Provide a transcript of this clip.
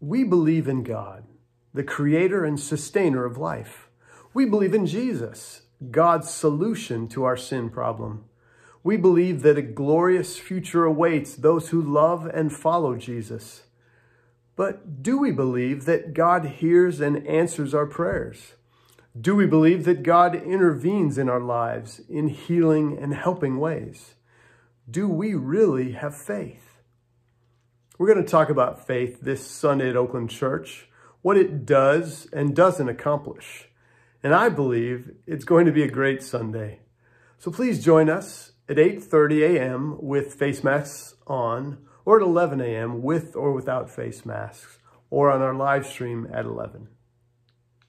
We believe in God, the creator and sustainer of life. We believe in Jesus, God's solution to our sin problem. We believe that a glorious future awaits those who love and follow Jesus. But do we believe that God hears and answers our prayers? Do we believe that God intervenes in our lives in healing and helping ways? Do we really have faith? We're going to talk about faith this Sunday at Oakland Church, what it does and doesn't accomplish. And I believe it's going to be a great Sunday. So please join us at 8.30 a.m. with face masks on, or at 11 a.m. with or without face masks, or on our live stream at 11.